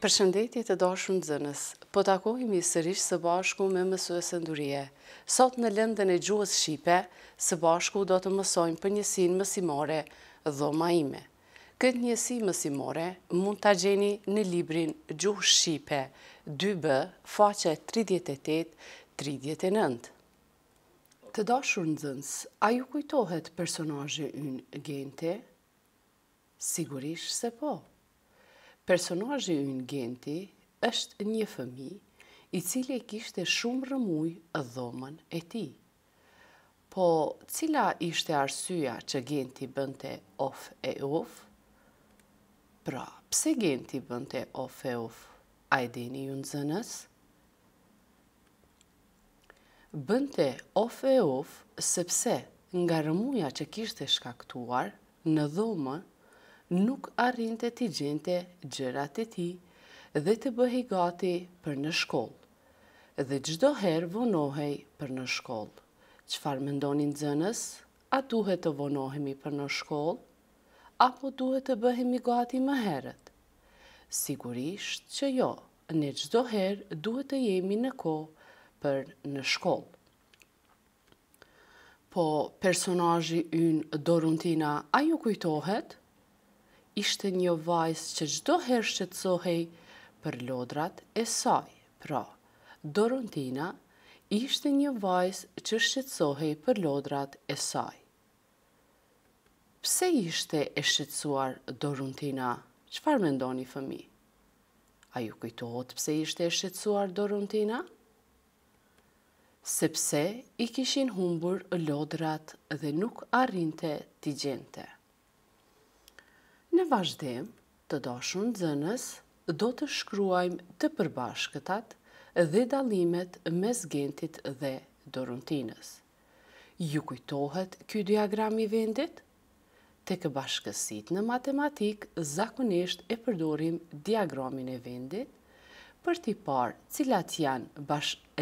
Përshëndetje të dashën zënës, po takohemi sërishë së bashku me mësuesë sëndurie. Sot në lëndën e gjuhës Shqipe, së bashku do të mësojmë për njësin mësimore dhoma ime. Këtë njësi mësimore mund të gjeni në librin Gjuhë Shqipe 2B, faqe 38-39. Të dashur në dhëndës, a ju kujtohet personajë në gjente? Sigurisht se po. Personajë ju në genti është një fëmi i cili e kishte shumë rëmuj e dhomën e ti. Po, cila ishte arsyja që genti bënte of e of? Pra, pse genti bënte of e of? A i dini ju në zënës? Bënte of e of sepse nga rëmuja që kishte shkaktuar në dhomën nuk arrinte t'i gjente gjërat e ti dhe të bëhi gati për në shkoll. Dhe gjdo herë vonohej për në shkoll. Qfar më ndonin zënës? A duhet të vonohemi për në shkoll? Apo duhet të bëhemi gati më herët? Sigurisht që jo, në gjdo herë duhet të jemi në ko për në shkoll. Po, personajë yn Doruntina, a ju kujtohet? ishte një vajzë që gjdo herë shqetsohej për lodrat e saj. Pra, Dorontina ishte një vajzë që shqetsohej për lodrat e saj. Pse ishte e shqetsuar Dorontina? Qëpar me ndoni fëmi? A ju kujtohot pse ishte e shqetsuar Dorontina? Sepse i kishin humbur lodrat dhe nuk arrinte t'i gjente. Në vazhdem të doshën të zënës, do të shkruajmë të përbashkëtat dhe dalimet me zgentit dhe dorëntinës. Ju kujtohet kjo diagram i vendit? Të këbashkësit në matematikë, zakonisht e përdorim diagramin e vendit, për t'i parë cilat janë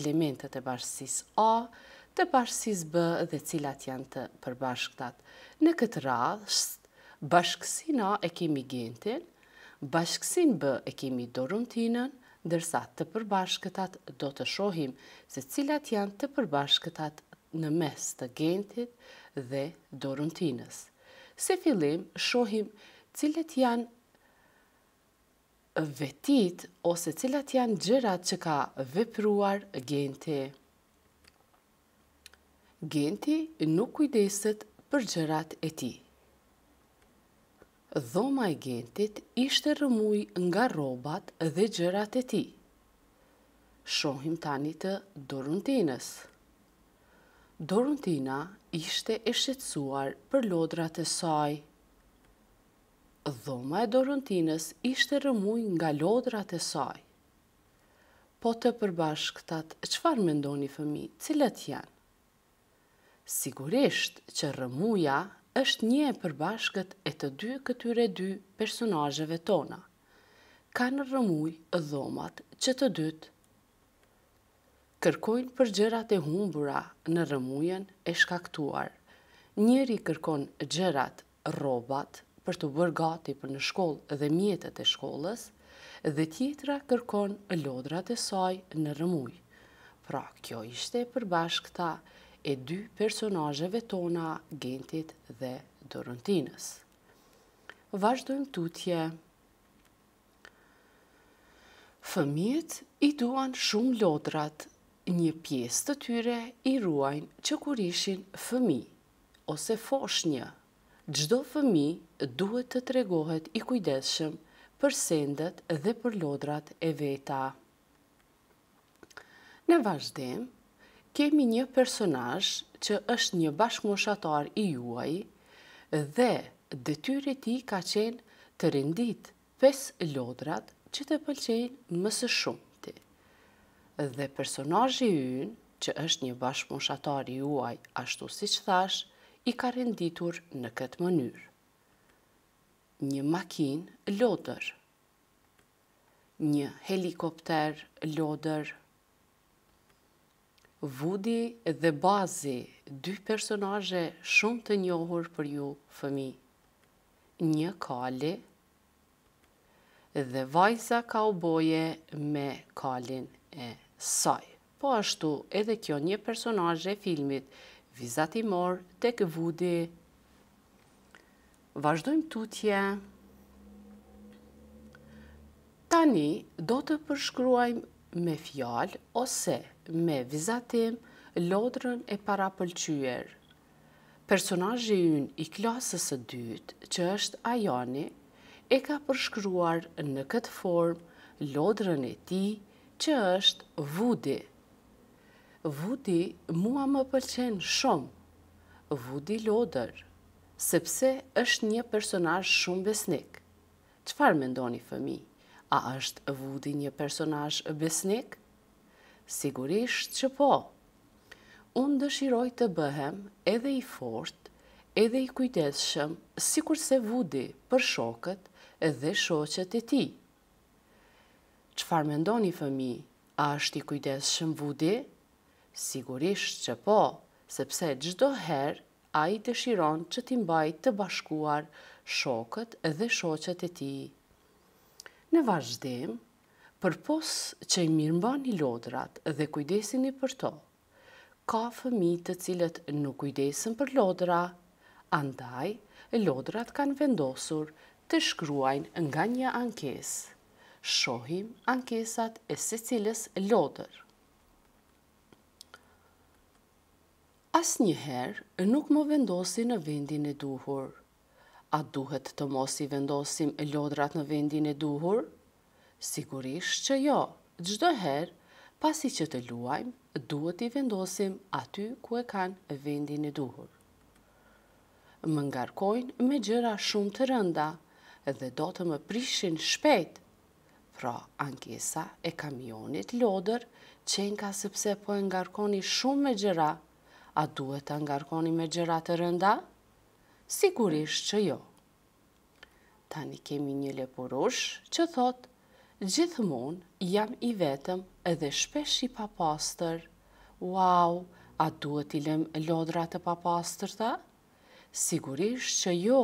elementet e bashkësis A, të bashkësis B dhe cilat janë të përbashkëtat. Në këtë rast, Bashkësina e kemi gentin, bashkësin B e kemi dorën tinën, ndërsa të përbashkëtat do të shohim se cilat janë të përbashkëtat në mes të gentit dhe dorën tinës. Se fillim, shohim cilat janë vetit ose cilat janë gjërat që ka vepruar genti. Genti nuk kujdeset për gjërat e ti dhoma e gentit ishte rëmuj nga robat dhe gjërat e ti. Shohim tani të Doruntinës. Doruntina ishte e shqetsuar për lodrat e saj. Dhoma e Doruntinës ishte rëmuj nga lodrat e saj. Po të përbashkëtat, këtat, qëfar mendoni fëmi, cilët janë? Sigurisht që rëmuja është një e përbashkët e të dy këtyre dy personajëve tona. Kanë rëmuj dhomat që të dytë. Kërkojnë për gjërat e humbura në rëmujen e shkaktuar. Njëri kërkon gjërat robat për të bërë gati për në shkollë dhe mjetët e shkollës, dhe tjetra kërkon lodrat e saj në rëmuj. Pra, kjo ishte e përbashkëta e dy personajëve tona, Gentit dhe Dorontinës. Vashdojmë tutje. Fëmijët i duan shumë lodrat, një pjesë të tyre i ruajnë që kur ishin fëmi, ose fosh një. Gjdo fëmi duhet të tregohet i kujdeshëm për sendet dhe për lodrat e veta. Në vazhdem, kemi një personaj që është një bashkëmoshatar i juaj dhe dëtyri ti ka qenë të rindit 5 lodrat që të pëlqenë mësë shumë ti. Dhe personajë i unë që është një bashkëmoshatar i juaj ashtu si që thash, i ka renditur në këtë mënyrë. Një makinë lodër, një lodër, një helikopter lodër, Vudi dhe Bazi, dy personaje shumë të njohur për ju fëmi. Një kali dhe vajza ka u boje me kalin e saj. Po ashtu edhe kjo një personaje filmit vizatimor të Vudi. Vajzdojmë tutje. Tani do të përshkruajmë me fjalë ose me vizatim lodrën e para pëlqyër. Personajë i unë i klasës së dytë, që është Ajani, e ka përshkruar në këtë formë lodrën e ti, që është Vudi. Vudi mua më pëlqen shumë, Vudi lodër, sepse është një personaj shumë besnik. Qëfar me ndoni fëmi? A është Vudi një personaj besnik? Sigurisht që po. Unë dëshiroj të bëhem edhe i fort, edhe i kujteshëm, si kurse vudi për shokët edhe shoqët e ti. Qëfar me ndoni fëmi, a është i kujteshëm vudi? Sigurisht që po, sepse gjdo herë a i dëshiron që ti mbaj të bashkuar shokët edhe shoqët e ti. Në vazhdim, Për pos që i mirë një lodrat dhe kujdesini për to, ka fëmi të cilët nuk kujdesin për lodra, andaj lodrat kanë vendosur të shkruajnë nga një ankes. Shohim ankesat e se cilës lodër. As njëherë nuk më vendosi në vendin e duhur. A duhet të mos i vendosim lodrat në vendin e duhur? Sigurisht që jo, gjdo herë, pasi që të luajmë, duhet i vendosim aty ku e kanë vendin e duhur. Më ngarkojnë me gjëra shumë të rënda dhe do të më prishin shpet, pra ankesa e kamionit lodër qenë ka sëpse po e ngarkoni shumë me gjëra, a duhet të ngarkoni me gjëra të rënda? Sigurisht që jo. Tani kemi një leporosh që thotë, Gjithë mund jam i vetëm edhe shpesh i papastër. Wow, a duhet i lem lodrat të papastër ta? Sigurisht që jo,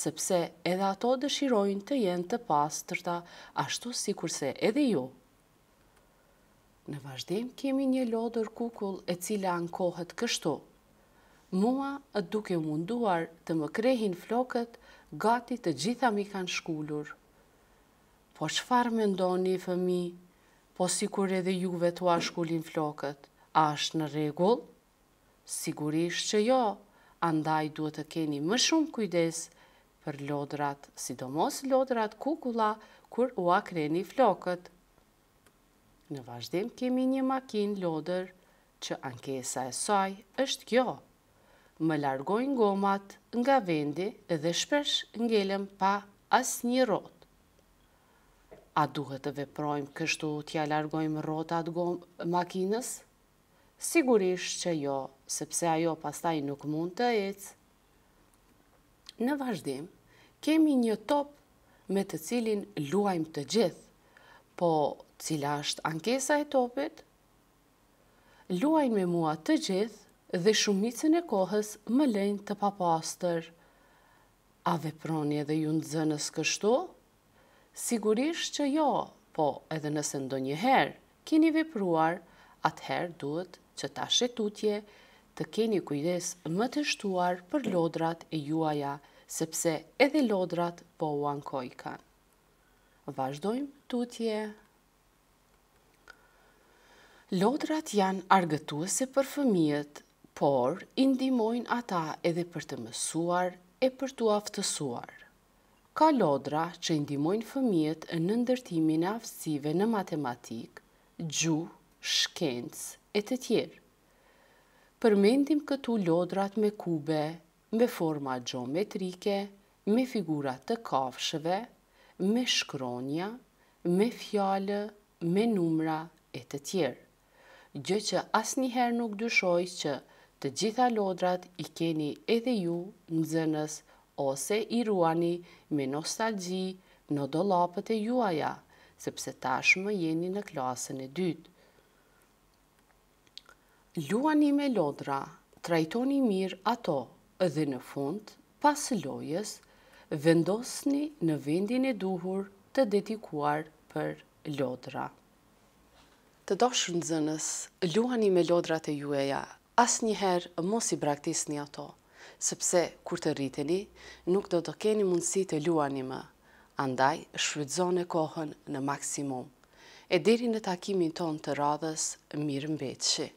sepse edhe ato dëshirojnë të jenë të pastër ta, ashtu si kurse edhe jo. Në vazhdim, kemi një lodër kukull e cila në kohët kështu. Mua duke munduar të më krehin flokët, gati të gjitha mi kanë shkullurë. Po shfar me ndoni i fëmi, po si kur edhe juve të ashkullin flokët, a është në regull? Sigurisht që jo, andaj duhet të keni më shumë kujdes për lodrat, sidomos lodrat kukula, kur u akreni flokët. Në vazhdim kemi një makin lodër, që ankesa e saj është kjo. Më largojnë gomat nga vendi edhe shpesh ngelem pa asë një rot a duhet të veprojmë kështu t'ja largojmë rotat gom makines? Sigurisht që jo, sepse ajo pastaj nuk mund të ecë. Në vazhdim, kemi një top me të cilin luajmë të gjithë, po cila është ankesa e topit? Luajnë me mua të gjithë dhe shumicën e kohës më lejnë të papastër. A veproni edhe ju në zënës kështu? Në Sigurisht që jo, po edhe nëse ndonjëherë keni vepruar, atëherë duhet që ta shetutje të keni kujdes më të shtuar për lodrat e juaja, sepse edhe lodrat po u ankoj kanë. tutje. Lodrat janë argëtuese për fëmijët, por indimojnë ata edhe për të mësuar e për të aftësuar. Ka lodra që ndimojnë fëmijët në ndërtimin e aftësive në matematik, gju, shkencë e të tjerë. Përmendim këtu lodrat me kube, me forma geometrike, me figurat të kafshëve, me shkronja, me fjallë, me numra e të tjerë. Gjë që asniherë nuk dyshoj që të gjitha lodrat i keni edhe ju në zënës përmendim ose i ruani me nostalgji në dolapët e juaja, sepse tashmë jeni në klasën e dytë. Luani me lodra, trajtoni mirë ato dhe në fund, pas lojës, vendosni në vendin e duhur të detikuar për lodra. Të doshën zënës, luani me lodrat e juaja, asë njëherë mos i braktisni ato sepse kur të rriteni, nuk do të keni mundësi të luani më. Andaj, shfrydzone kohën në maksimum. E diri në takimin ton të radhës, mirë mbeqë.